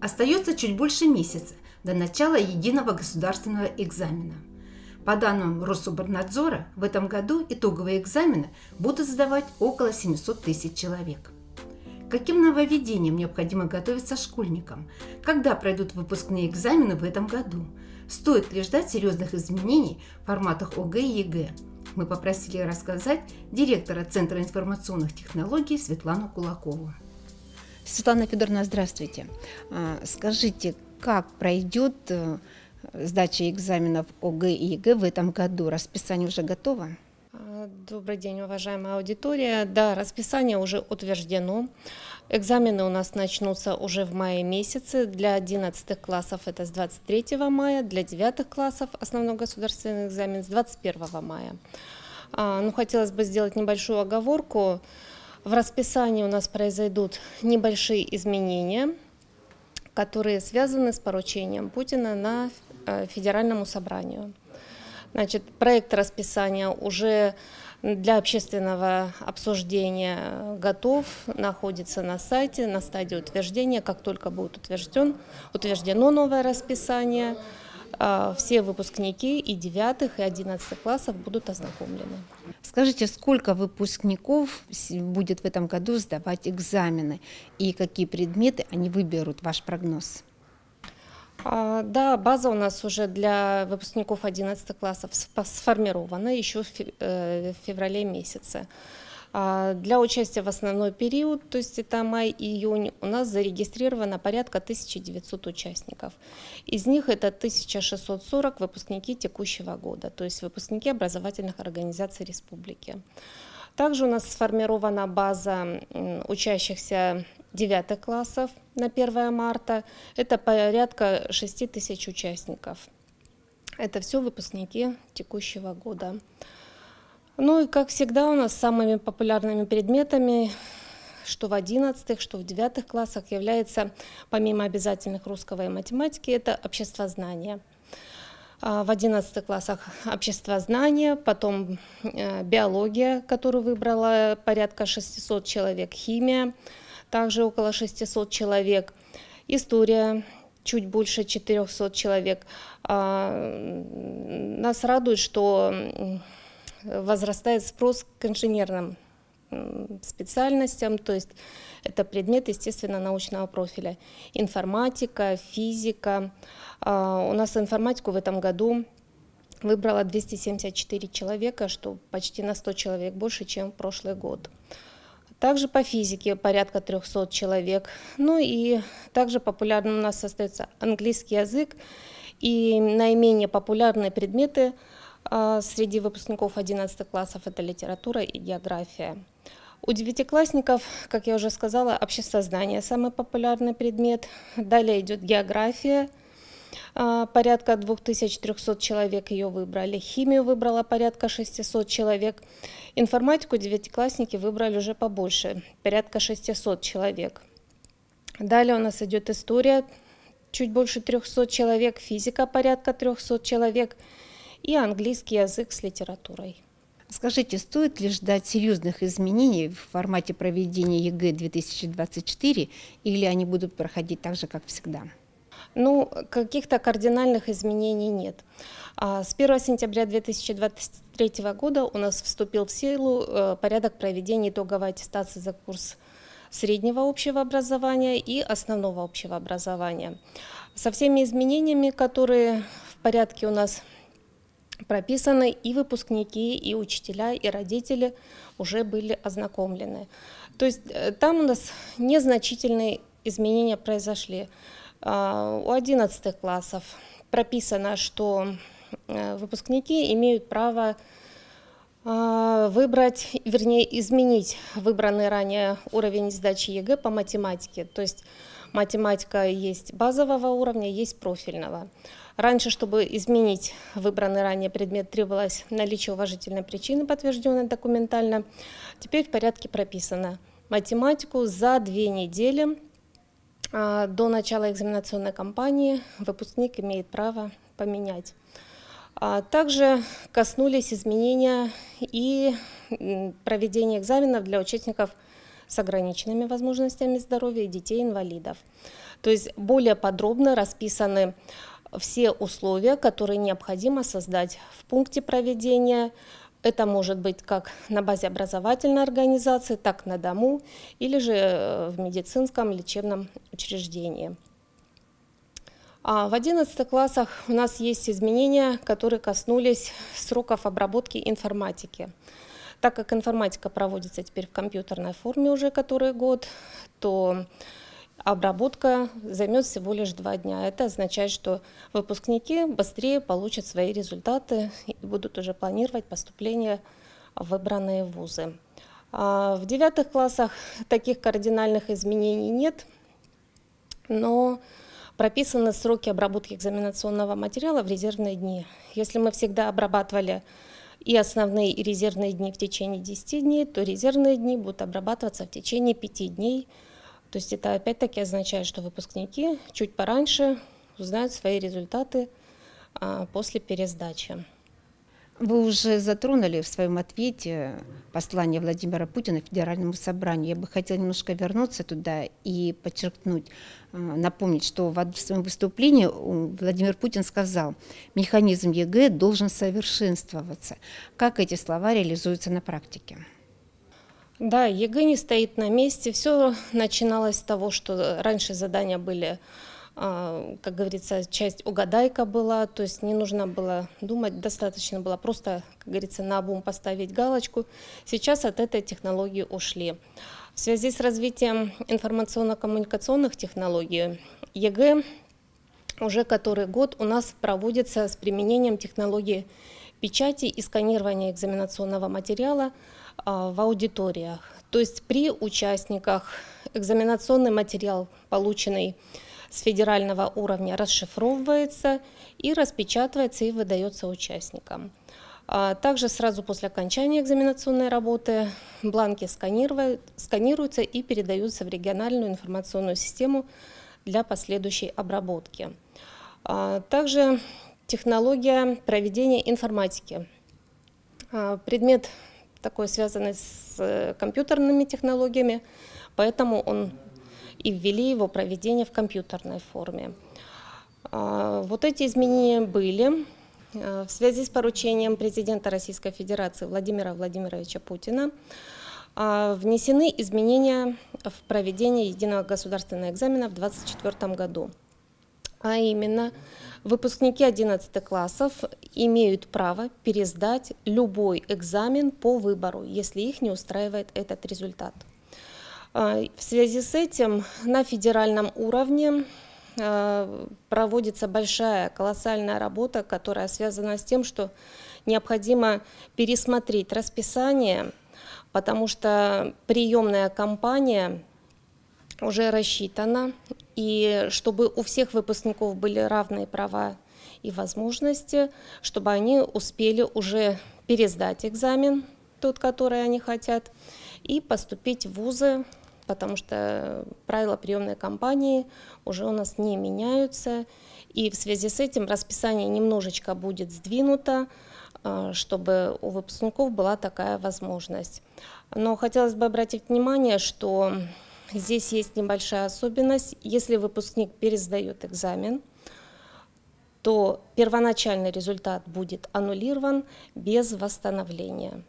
Остается чуть больше месяца до начала единого государственного экзамена. По данным Россуборнадзора, в этом году итоговые экзамены будут сдавать около 700 тысяч человек. Каким нововведениям необходимо готовиться школьникам? Когда пройдут выпускные экзамены в этом году? Стоит ли ждать серьезных изменений в форматах ОГЭ и ЕГЭ? Мы попросили рассказать директора Центра информационных технологий Светлану Кулакову. Светлана Федоровна, здравствуйте. А, скажите, как пройдет э, сдача экзаменов ОГЭ и ЕГЭ в этом году? Расписание уже готово? А, добрый день, уважаемая аудитория. Да, расписание уже утверждено. Экзамены у нас начнутся уже в мае месяце. Для 11 классов это с 23 мая, для 9 классов основной государственный экзамен с 21 мая. А, ну, хотелось бы сделать небольшую оговорку. В расписании у нас произойдут небольшие изменения, которые связаны с поручением Путина на э, федеральному собранию. Значит, проект расписания уже для общественного обсуждения готов, находится на сайте, на стадии утверждения. Как только будет утвержден, утверждено новое расписание, а, все выпускники и 9 и 11 классов будут ознакомлены. Скажите, сколько выпускников будет в этом году сдавать экзамены и какие предметы они выберут, ваш прогноз? А, да, база у нас уже для выпускников 11 классов сформирована еще в э, феврале месяце. А, для участия в основной период, то есть это май-июнь, у нас зарегистрировано порядка 1900 участников. Из них это 1640 выпускники текущего года, то есть выпускники образовательных организаций республики. Также у нас сформирована база учащихся 9 классов на 1 марта. Это порядка 6 тысяч участников. Это все выпускники текущего года. Ну и, как всегда, у нас самыми популярными предметами что в 11 что в 9 классах является, помимо обязательных русского и математики, это обществознание. А, в 11 классах обществознание, потом э, биология, которую выбрала порядка 600 человек, химия, также около 600 человек, история, чуть больше 400 человек. А, нас радует, что возрастает спрос к инженерным специальностям, то есть это предмет, естественно, научного профиля. Информатика, физика. А, у нас информатику в этом году выбрало 274 человека, что почти на 100 человек больше, чем в прошлый год. Также по физике порядка 300 человек. Ну и также популярным у нас остается английский язык и наименее популярные предметы – а, среди выпускников 11 классов это литература и география. У девятиклассников, как я уже сказала, обществознание – самый популярный предмет. Далее идет география. А, порядка 2300 человек ее выбрали. Химию выбрала порядка 600 человек. Информатику девятиклассники выбрали уже побольше, порядка 600 человек. Далее у нас идет история, чуть больше 300 человек, физика порядка 300 человек – и английский язык с литературой. Скажите, стоит ли ждать серьезных изменений в формате проведения ЕГЭ 2024 или они будут проходить так же, как всегда? Ну, каких-то кардинальных изменений нет. А, с 1 сентября 2023 года у нас вступил в силу э, порядок проведения итоговой аттестации за курс среднего общего образования и основного общего образования. Со всеми изменениями, которые в порядке у нас прописаны и выпускники, и учителя, и родители уже были ознакомлены. То есть э, там у нас незначительные изменения произошли. А, у 11 классов прописано, что э, выпускники имеют право а, выбрать, вернее, изменить выбранный ранее уровень сдачи ЕГЭ по математике. То есть математика есть базового уровня, есть профильного. Раньше, чтобы изменить выбранный ранее предмет, требовалось наличие уважительной причины, подтвержденной документально. Теперь в порядке прописано математику за две недели а, до начала экзаменационной кампании выпускник имеет право поменять. А, также коснулись изменения и проведения экзаменов для участников с ограниченными возможностями здоровья и детей-инвалидов. То есть более подробно расписаны все условия, которые необходимо создать в пункте проведения. Это может быть как на базе образовательной организации, так на дому или же э, в медицинском лечебном учреждении. А в 11 классах у нас есть изменения, которые коснулись сроков обработки информатики. Так как информатика проводится теперь в компьютерной форме уже который год, то обработка займет всего лишь два дня. Это означает, что выпускники быстрее получат свои результаты и будут уже планировать поступление в выбранные вузы. А, в девятых классах таких кардинальных изменений нет, но прописаны сроки обработки экзаменационного материала в резервные дни. Если мы всегда обрабатывали и основные, и резервные дни в течение 10 дней, то резервные дни будут обрабатываться в течение 5 дней – то есть это опять-таки означает, что выпускники чуть пораньше узнают свои результаты а, после пересдачи. Вы уже затронули в своем ответе послание Владимира Путина Федеральному собранию. Я бы хотела немножко вернуться туда и подчеркнуть, э, напомнить, что в своем выступлении Владимир Путин сказал, механизм ЕГЭ должен совершенствоваться. Как эти слова реализуются на практике? Да, ЕГЭ не стоит на месте. Все начиналось с того, что раньше задания были, а, как говорится, часть угадайка была, то есть не нужно было думать, достаточно было просто, как говорится, на обум поставить галочку. Сейчас от этой технологии ушли. В связи с развитием информационно-коммуникационных технологий ЕГЭ уже который год у нас проводится с применением технологии печати и сканирования экзаменационного материала – а, в аудиториях. То есть при участниках экзаменационный материал, полученный с федерального уровня, расшифровывается и распечатывается и выдается участникам. А, также сразу после окончания экзаменационной работы бланки сканируются и передаются в региональную информационную систему для последующей обработки. А, также технология проведения информатики. Предмет такой, связанный с э, компьютерными технологиями, поэтому он и ввели его проведение в компьютерной форме. А, вот эти изменения были э, в связи с поручением президента Российской Федерации Владимира Владимировича Путина а, внесены изменения в проведение единого государственного экзамена в 2024 году. А именно, Выпускники 11 классов имеют право пересдать любой экзамен по выбору, если их не устраивает этот результат. А, в связи с этим на федеральном уровне а, проводится большая, колоссальная работа, которая связана с тем, что необходимо пересмотреть расписание, потому что приемная кампания уже рассчитана, и чтобы у всех выпускников были равные права и возможности, чтобы они успели уже пересдать экзамен, тот, который они хотят, и поступить в вузы, потому что правила приемной кампании уже у нас не меняются. И в связи с этим расписание немножечко будет сдвинуто, а, чтобы у выпускников была такая возможность. Но хотелось бы обратить внимание, что Здесь есть небольшая особенность. Если выпускник пересдает экзамен, то первоначальный результат будет аннулирован без восстановления.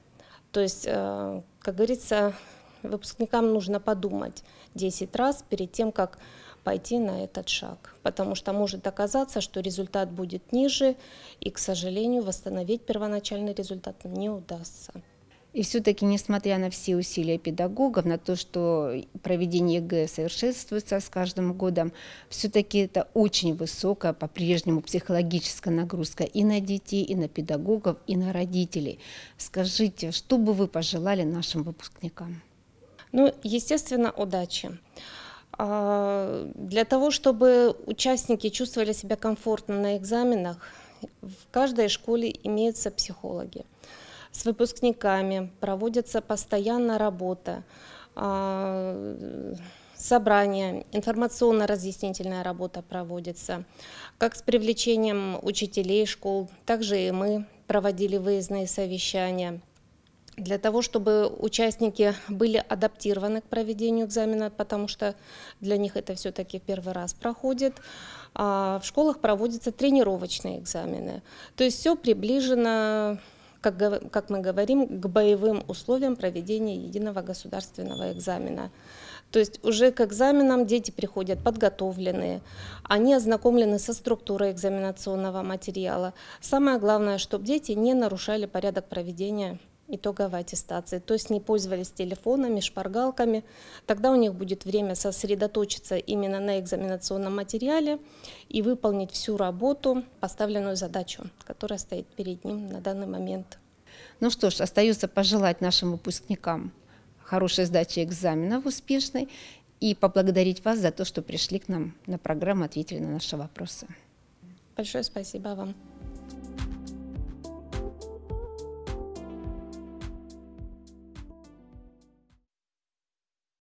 То есть, э, как говорится, выпускникам нужно подумать 10 раз перед тем, как пойти на этот шаг, потому что может оказаться, что результат будет ниже, и, к сожалению, восстановить первоначальный результат не удастся. И все-таки, несмотря на все усилия педагогов, на то, что проведение ЕГЭ совершенствуется с каждым годом, все-таки это очень высокая по-прежнему психологическая нагрузка и на детей, и на педагогов, и на родителей. Скажите, что бы вы пожелали нашим выпускникам? Ну, естественно, удачи. А, для того, чтобы участники чувствовали себя комфортно на экзаменах, в каждой школе имеются психологи с выпускниками, проводится постоянно работа, а, собрания, информационно-разъяснительная работа проводится, как с привлечением учителей школ, также и мы проводили выездные совещания. Для того, чтобы участники были адаптированы к проведению экзамена, потому что для них это все-таки первый раз проходит, а, в школах проводятся тренировочные экзамены. То есть все приближено как, как мы говорим, к боевым условиям проведения единого государственного экзамена. То есть уже к экзаменам дети приходят подготовленные, они ознакомлены со структурой экзаменационного материала. Самое главное, чтобы дети не нарушали порядок проведения итоговой аттестации, то есть не пользовались телефонами, шпаргалками. Тогда у них будет время сосредоточиться именно на экзаменационном материале и выполнить всю работу, поставленную задачу, которая стоит перед ним на данный момент. Ну что ж, остается пожелать нашим выпускникам хорошей сдачи экзаменов успешной и поблагодарить вас за то, что пришли к нам на программу, ответили на наши вопросы. Большое спасибо вам.